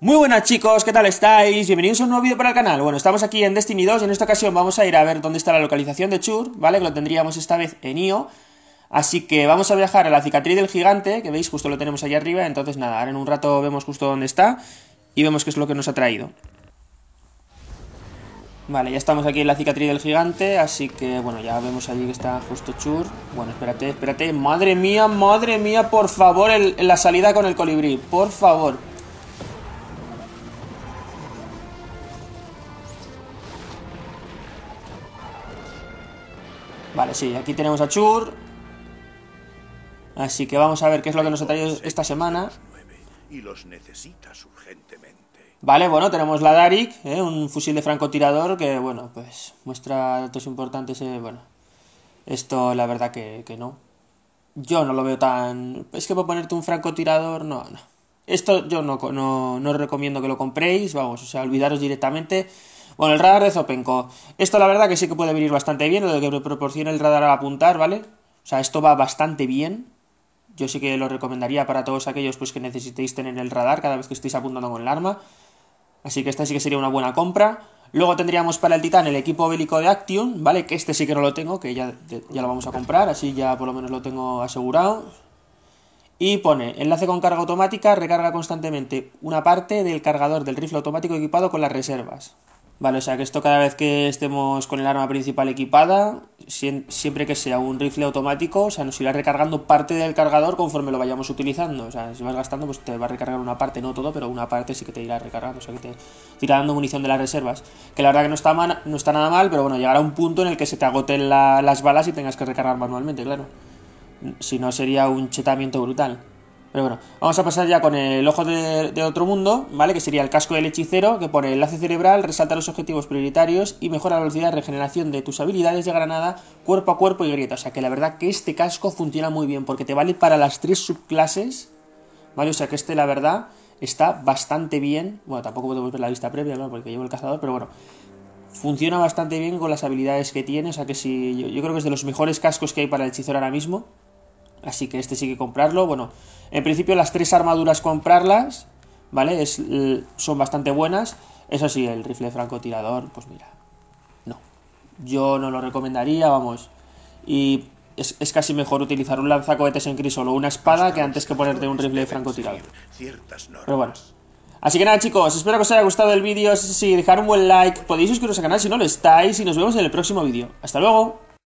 Muy buenas chicos, ¿qué tal estáis? Bienvenidos a un nuevo vídeo para el canal. Bueno, estamos aquí en Destiny 2 y en esta ocasión vamos a ir a ver dónde está la localización de Chur, ¿vale? Que lo tendríamos esta vez en IO. Así que vamos a viajar a la cicatriz del gigante, que veis, justo lo tenemos ahí arriba. Entonces nada, ahora en un rato vemos justo dónde está y vemos qué es lo que nos ha traído. Vale, ya estamos aquí en la cicatriz del gigante, así que bueno, ya vemos allí que está justo Chur. Bueno, espérate, espérate. Madre mía, madre mía, por favor, la salida con el colibrí, por favor. Vale, sí, aquí tenemos a Chur. Así que vamos a ver qué es lo que nos ha traído esta semana. Y los necesitas urgentemente. Vale, bueno, tenemos la Darik, ¿eh? un fusil de francotirador que, bueno, pues muestra datos importantes. Eh, bueno, esto la verdad que, que, no. Yo no lo veo tan... Es que para ponerte un francotirador, no, no. Esto yo no, no, no recomiendo que lo compréis, vamos, o sea, olvidaros directamente. Bueno, el radar de Zopenco. Esto la verdad que sí que puede venir bastante bien, lo de que proporciona el radar al apuntar, ¿vale? O sea, esto va bastante bien. Yo sí que lo recomendaría para todos aquellos pues, que necesitéis tener el radar cada vez que estéis apuntando con el arma. Así que esta sí que sería una buena compra. Luego tendríamos para el Titán el equipo bélico de Actium, ¿vale? Que este sí que no lo tengo, que ya, ya lo vamos a comprar, así ya por lo menos lo tengo asegurado. Y pone, enlace con carga automática, recarga constantemente una parte del cargador del rifle automático equipado con las reservas. Vale, o sea que esto cada vez que estemos con el arma principal equipada, siempre que sea un rifle automático, o sea, nos irá recargando parte del cargador conforme lo vayamos utilizando. O sea, si vas gastando, pues te va a recargar una parte, no todo, pero una parte sí que te irá recargando. O sea, que te, irá dando munición de las reservas. Que la verdad que no está, mal no está nada mal, pero bueno, llegará un punto en el que se te agoten las balas y tengas que recargar manualmente, claro. Si no, sería un chetamiento brutal. Pero bueno, vamos a pasar ya con el ojo de, otro mundo, ¿vale? Que sería el casco del hechicero, que pone enlace cerebral, resalta los objetivos prioritarios y mejora la velocidad de regeneración de tus habilidades de granada, cuerpo a cuerpo y grieta. O sea que la verdad que este casco funciona muy bien, porque te vale para las tres subclases, ¿vale? O sea que este, la verdad, está bastante bien. Bueno, tampoco podemos ver la vista previa, ¿no? Porque llevo el cazador, pero bueno. Funciona bastante bien con las habilidades que tiene, o sea que si... yo, yo creo que es de los mejores cascos que hay para el hechicero ahora mismo. Así que este sí que comprarlo. Bueno, en principio las tres armaduras comprarlas, ¿vale? son bastante buenas. Eso sí, el rifle francotirador, pues mira, no. Yo no lo recomendaría, vamos. Y es, casi mejor utilizar un lanzacohetes en crisol o una espada que antes que ponerte un rifle francotirador. Pero bueno. Así que nada chicos, espero que os haya gustado el vídeo, si dejar un buen like, podéis suscribiros al canal si no lo estáis y nos vemos en el próximo vídeo. ¡Hasta luego!